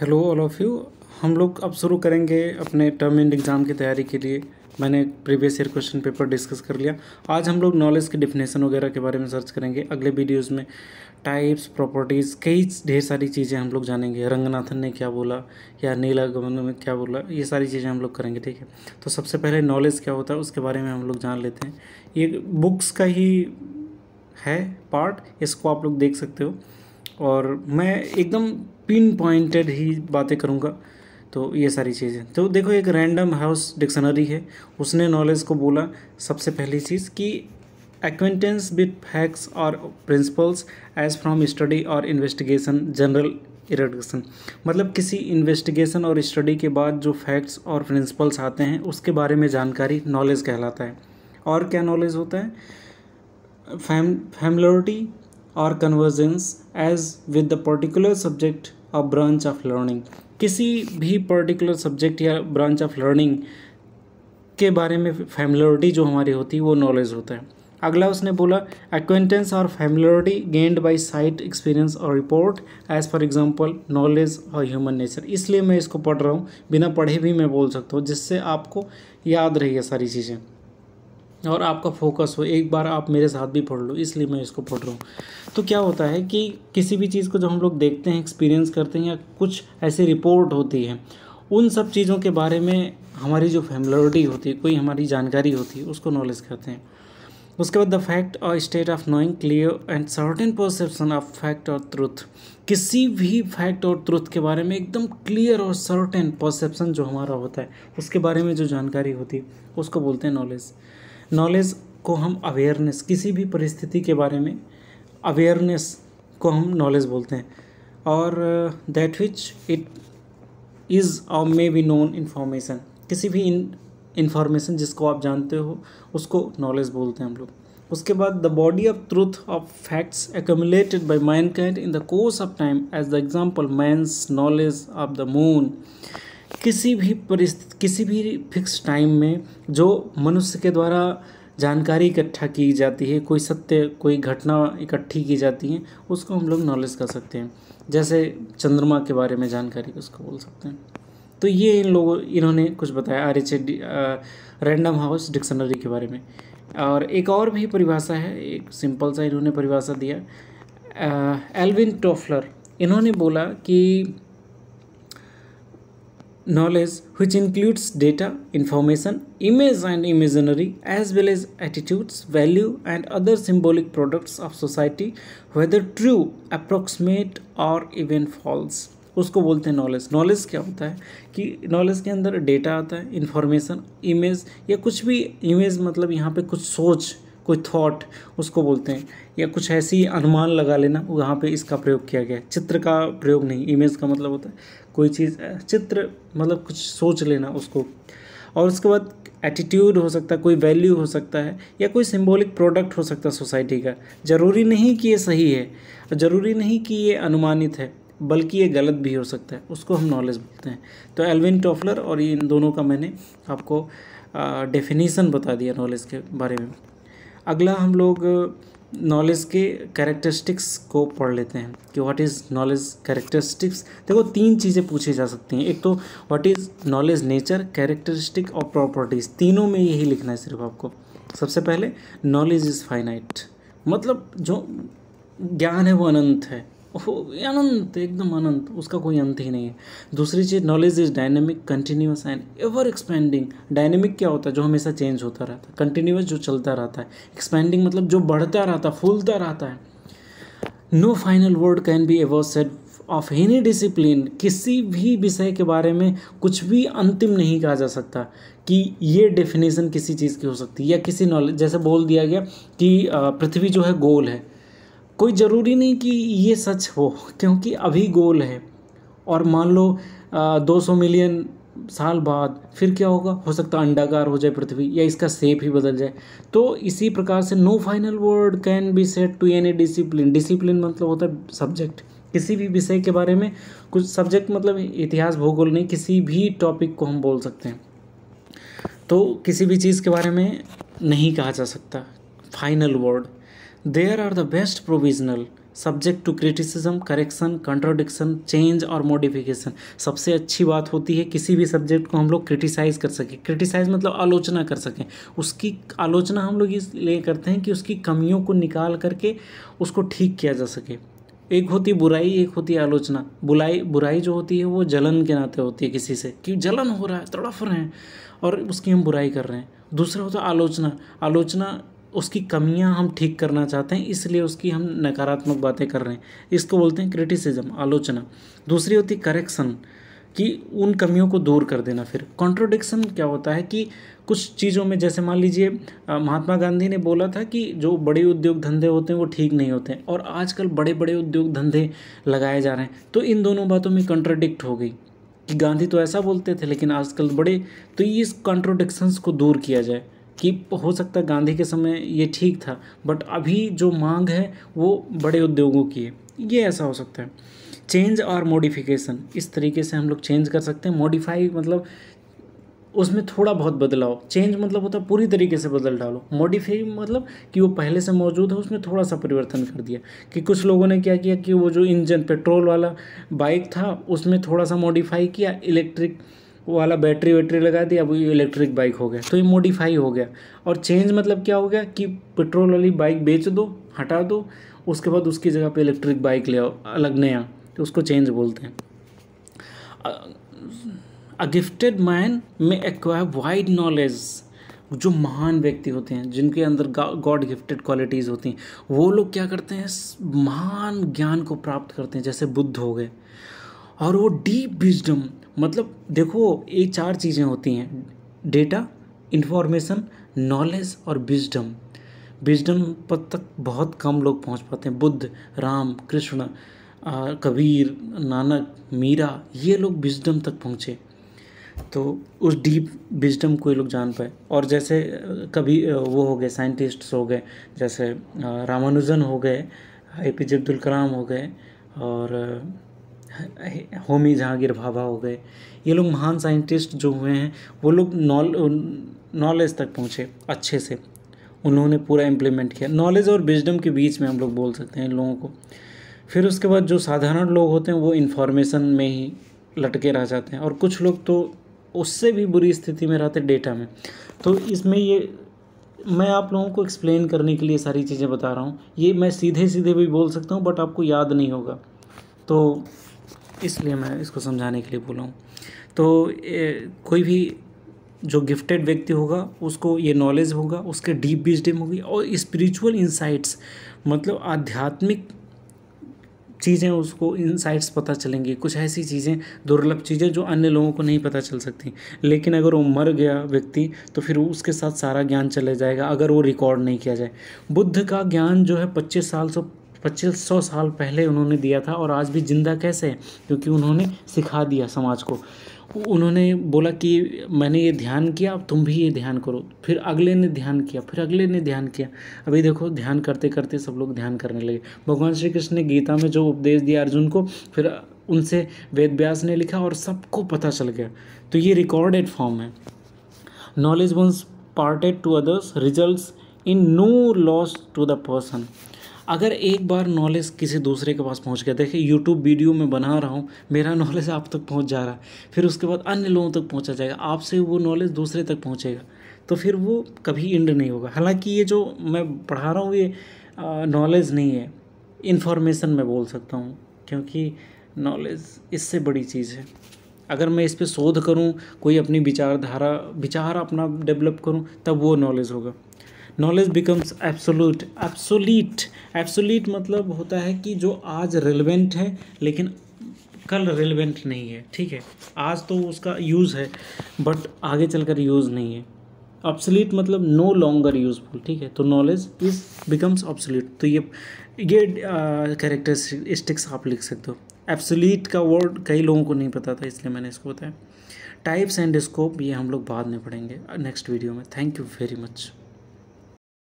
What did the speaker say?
Hello all of you हम लोग अब शुरू करेंगे अपने टर्म एंड एग्ज़ाम की तैयारी के लिए मैंने previous year question paper discuss कर लिया आज हम लोग नॉलेज की डिफिनेशन वगैरह के बारे में सर्च करेंगे अगले वीडियोस में टाइप्स प्रॉपर्टीज़ कई ढेर सारी चीज़ें हम लोग जानेंगे रंगनाथन ने क्या बोला या नीला गमन में क्या बोला ये सारी चीज़ें हम लोग करेंगे ठीक है तो सबसे पहले नॉलेज क्या होता है उसके बारे में हम लोग जान लेते हैं ये बुक्स का ही है पार्ट इसको आप लोग देख सकते हो और मैं एकदम पिन पॉइंटेड ही बातें करूँगा तो ये सारी चीज़ें तो देखो एक रैंडम हाउस डिक्शनरी है उसने नॉलेज को बोला सबसे पहली चीज़ कि एक्वेंटेंस विथ फैक्ट्स और प्रिंसिपल्स एज फ्रॉम स्टडी और इन्वेस्टिगेशन जनरल इरेडिकेशन मतलब किसी इन्वेस्टिगेशन और स्टडी के बाद जो फैक्ट्स और प्रिंसिपल्स आते हैं उसके बारे में जानकारी नॉलेज कहलाता है और क्या नॉलेज होता है फैम फैमिलरिटी और convergence as with the particular subject और ब्रांच ऑफ लर्निंग किसी भी पर्टिकुलर सब्जेक्ट या ब्रांच ऑफ लर्निंग के बारे में फैमिलरिटी जो हमारी होती है वो नॉलेज होता है अगला उसने बोला एक्वेंटेंस और familiarity gained by sight experience और report as for example knowledge और ह्यूमन नेचर इसलिए मैं इसको पढ़ रहा हूँ बिना पढ़े भी मैं बोल सकता हूँ जिससे आपको याद रहेगा सारी चीज़ें और आपका फोकस हो एक बार आप मेरे साथ भी पढ़ लो इसलिए मैं इसको पढ़ रहा हूँ तो क्या होता है कि किसी भी चीज़ को जब हम लोग देखते हैं एक्सपीरियंस करते हैं या कुछ ऐसी रिपोर्ट होती है उन सब चीज़ों के बारे में हमारी जो फैमिलरिटी होती है कोई हमारी जानकारी होती है उसको नॉलेज कहते हैं उसके बाद द फैक्ट और state of knowing clear and certain perception of fact और ट्रुथ किसी भी फैक्ट और ट्रुथ के बारे में एकदम क्लियर और सर्टेन परसेप्शन जो हमारा होता है उसके बारे में जो जानकारी होती है उसको बोलते हैं नॉलेज नॉलेज को हम अवेयरनेस किसी भी परिस्थिति के बारे में अवेयरनेस को हम नॉलेज बोलते हैं और दैट विच इट इज़ और मे बी नोन इन्फॉर्मेशन किसी भी इंफॉर्मेशन जिसको आप जानते हो उसको नॉलेज बोलते हैं हम लोग उसके बाद the body of truth of facts accumulated by mankind in the course of time as the example man's knowledge of the moon किसी भी परिस्थिति किसी भी फिक्स टाइम में जो मनुष्य के द्वारा जानकारी इकट्ठा की जाती है कोई सत्य कोई घटना इकट्ठी की जाती है उसको हम लोग नॉलेज कर सकते हैं जैसे चंद्रमा के बारे में जानकारी उसको बोल सकते हैं तो ये इन लोगों इन्होंने कुछ बताया R H random house dictionary के बारे में और एक और भी परिभाषा है एक सिंपल सा इन्होंने परिभाषा दिया एल्विन टोफलर इन्होंने बोला कि knowledge which includes data, information, image and imaginary as well as attitudes, value and other symbolic products of society whether true, approximate or even false. उसको बोलते हैं नॉलेज नॉलेज क्या होता है कि नॉलेज के अंदर डेटा आता है इन्फॉर्मेशन इमेज या कुछ भी इमेज मतलब यहाँ पे कुछ सोच कोई थॉट उसको बोलते हैं या कुछ ऐसी अनुमान लगा लेना वहाँ पे इसका प्रयोग किया गया है चित्र का प्रयोग नहीं इमेज का मतलब होता है कोई चीज़ चित्र मतलब कुछ सोच लेना उसको और उसके बाद एटीट्यूड हो सकता है कोई वैल्यू हो सकता है या कोई सिंबॉलिक प्रोडक्ट हो सकता है सोसाइटी का ज़रूरी नहीं कि ये सही है ज़रूरी नहीं कि ये अनुमानित है बल्कि ये गलत भी हो सकता है उसको हम नॉलेज बोलते हैं तो एल्विन टॉफलर और इन दोनों का मैंने आपको डेफिनेशन बता दिया नॉलेज के बारे में अगला हम लोग नॉलेज के कैरेक्टरिस्टिक्स को पढ़ लेते हैं कि व्हाट इज़ नॉलेज कैरेक्टरिस्टिक्स देखो तीन चीज़ें पूछी जा सकती हैं एक तो what is knowledge nature characteristic और प्रॉपर्टीज़ तीनों में यही लिखना है सिर्फ आपको सबसे पहले नॉलेज इज़ फाइनाइट मतलब जो ज्ञान है वो अनंत है अनंत एकदम अनंत उसका कोई अंत ही नहीं है दूसरी चीज़ knowledge is dynamic continuous and ever expanding dynamic क्या होता है जो हमेशा चेंज होता रहता है कंटिन्यूस जो चलता रहता है एक्सपेंडिंग मतलब जो बढ़ता रहता है फूलता रहता है no final word can be ever set of any discipline किसी भी विषय के बारे में कुछ भी अंतिम नहीं कहा जा सकता कि ये डेफिनेशन किसी चीज़ की हो सकती है या किसी नॉलेज जैसे बोल दिया गया कि पृथ्वी जो है गोल है कोई ज़रूरी नहीं कि ये सच हो क्योंकि अभी गोल है और मान लो दो सौ मिलियन साल बाद फिर क्या होगा हो सकता है अंडाकार हो जाए पृथ्वी या इसका सेप ही बदल जाए तो इसी प्रकार से no final word can be set to any discipline discipline मतलब होता है सब्जेक्ट किसी भी विषय के बारे में कुछ सब्जेक्ट मतलब इतिहास भूगोल नहीं किसी भी टॉपिक को हम बोल सकते हैं तो किसी भी चीज़ के बारे में नहीं कहा जा सकता final word There are the best provisional subject to criticism correction contradiction change और मॉडिफिकेशन सबसे अच्छी बात होती है किसी भी सब्जेक्ट को हम लोग क्रिटिसाइज कर सकें क्रिटिसाइज मतलब आलोचना कर सकें उसकी आलोचना हम लोग इसलिए करते हैं कि उसकी कमियों को निकाल करके उसको ठीक किया जा सके एक होती बुराई एक होती आलोचना बुराई बुराई जो होती है वो जलन के नाते होती है किसी से कि जलन हो रहा है तड़फ रहे हैं और उसकी हम बुराई कर रहे हैं दूसरा होता है आलोचना आलोचना उसकी कमियां हम ठीक करना चाहते हैं इसलिए उसकी हम नकारात्मक बातें कर रहे हैं इसको बोलते हैं क्रिटिसिज्म आलोचना दूसरी होती करेक्शन कि उन कमियों को दूर कर देना फिर कॉन्ट्रोडिक्शन क्या होता है कि कुछ चीज़ों में जैसे मान लीजिए महात्मा गांधी ने बोला था कि जो बड़े उद्योग धंधे होते हैं वो ठीक नहीं होते हैं और आजकल बड़े बड़े उद्योग धंधे लगाए जा रहे हैं तो इन दोनों बातों में कंट्राडिक्ट हो गई कि गांधी तो ऐसा बोलते थे लेकिन आजकल बड़े तो इस कॉन्ट्रोडिक्शंस को दूर किया जाए कि हो सकता है गांधी के समय ये ठीक था बट अभी जो मांग है वो बड़े उद्योगों की है ये ऐसा हो सकता है चेंज और मॉडिफिकेशन इस तरीके से हम लोग चेंज कर सकते हैं मॉडिफाई मतलब उसमें थोड़ा बहुत बदलाव चेंज मतलब होता है पूरी तरीके से बदल डालो मॉडिफाई मतलब कि वो पहले से मौजूद है उसमें थोड़ा सा परिवर्तन कर दिया कि कुछ लोगों ने क्या किया कि वो जो इंजन पेट्रोल वाला बाइक था उसमें थोड़ा सा मॉडिफाई किया इलेक्ट्रिक वो वाला बैटरी वैटरी लगा दी अब ये इलेक्ट्रिक बाइक हो गया तो ये मॉडिफाई हो गया और चेंज मतलब क्या हो गया कि पेट्रोल वाली बाइक बेच दो हटा दो उसके बाद उसकी जगह पे इलेक्ट्रिक बाइक ले आओ अलग नया तो उसको चेंज बोलते हैं अ गिफ्टेड मैन में एक्वायर वाइड नॉलेज जो महान व्यक्ति होते हैं जिनके अंदर गॉड गिफ्टेड क्वालिटीज़ होती हैं वो लोग क्या करते हैं महान ज्ञान को प्राप्त करते हैं जैसे बुद्ध हो गए और वो डीप विजडम मतलब देखो ये चार चीज़ें होती हैं डेटा इन्फॉर्मेशन नॉलेज और विजडम विजडम पद तक बहुत कम लोग पहुंच पाते हैं बुद्ध राम कृष्ण कबीर नानक मीरा ये लोग विजडम तक पहुंचे तो उस डीप विजडम को ये लोग जान पाए और जैसे कभी वो हो गए साइंटिस्ट्स हो गए जैसे रामानुजन हो गए ए पी जे अब्दुल कलाम हो गए और होमी जहांगीर भाभा हो गए ये लोग महान साइंटिस्ट जो हुए हैं वो लोग नॉलेज तक पहुँचे अच्छे से उन्होंने पूरा इम्प्लीमेंट किया नॉलेज और विजडम के बीच में हम लोग बोल सकते हैं लोगों को फिर उसके बाद जो साधारण लोग होते हैं वो इन्फॉर्मेशन में ही लटके रह जाते हैं और कुछ लोग तो उससे भी बुरी स्थिति में रहते डेटा में तो इसमें ये मैं आप लोगों को एक्सप्लेन करने के लिए सारी चीज़ें बता रहा हूँ ये मैं सीधे सीधे भी बोल सकता हूँ बट आपको याद नहीं होगा तो इसलिए मैं इसको समझाने के लिए बोला हूँ तो ए, कोई भी जो गिफ्टेड व्यक्ति होगा उसको ये नॉलेज होगा उसके डीप विजडम होगी और स्पिरिचुअल इंसाइट्स मतलब आध्यात्मिक चीज़ें उसको इंसाइट्स पता चलेंगी कुछ ऐसी चीज़ें दुर्लभ चीज़ें जो अन्य लोगों को नहीं पता चल सकती लेकिन अगर वो मर गया व्यक्ति तो फिर उसके साथ सारा ज्ञान चले जाएगा अगर वो रिकॉर्ड नहीं किया जाए बुद्ध का ज्ञान जो है पच्चीस साल सौ पच्चीस सौ साल पहले उन्होंने दिया था और आज भी ज़िंदा कैसे है क्योंकि उन्होंने सिखा दिया समाज को उन्होंने बोला कि मैंने ये ध्यान किया अब तुम भी ये ध्यान करो फिर अगले ने ध्यान किया फिर अगले ने ध्यान किया अभी देखो ध्यान करते करते सब लोग ध्यान करने लगे भगवान श्री कृष्ण ने गीता में जो उपदेश दिया अर्जुन को फिर उनसे वेद व्यास ने लिखा और सबको पता चल गया तो ये रिकॉर्डेड फॉर्म है knowledge once parted to others result in no loss to the person अगर एक बार नॉलेज किसी दूसरे के पास पहुंच गया देखिए यूट्यूब वीडियो में बना रहा हूँ मेरा नॉलेज आप तक पहुंच जा रहा है फिर उसके बाद अन्य लोगों तक पहुंचा जाएगा आपसे वो नॉलेज दूसरे तक पहुंचेगा तो फिर वो कभी इंड नहीं होगा हालांकि ये जो मैं पढ़ा रहा हूँ ये नॉलेज नहीं है इन्फॉर्मेशन मैं बोल सकता हूँ क्योंकि नॉलेज इससे बड़ी चीज़ है अगर मैं इस पर शोध करूँ कोई अपनी विचारधारा विचार अपना डेवलप करूँ तब वो नॉलेज होगा knowledge becomes absolute obsolete obsolete मतलब होता है कि जो आज रेलिवेंट है लेकिन कल रेलिवेंट नहीं है ठीक है आज तो उसका यूज़ है बट आगे चलकर यूज़ नहीं है ऑब्सोलीट मतलब नो लॉन्गर यूजफुल ठीक है तो नॉलेज इज बिकम्स ऑब्सोलीट तो ये ये कैरेक्टरिस्टिक्स आप लिख सकते हो एब्सोलीट का वर्ड कई लोगों को नहीं पता था इसलिए मैंने इसको बताया टाइप्स एंड स्कोप ये हम लोग बाद में पढ़ेंगे नेक्स्ट वीडियो में थैंक यू वेरी मच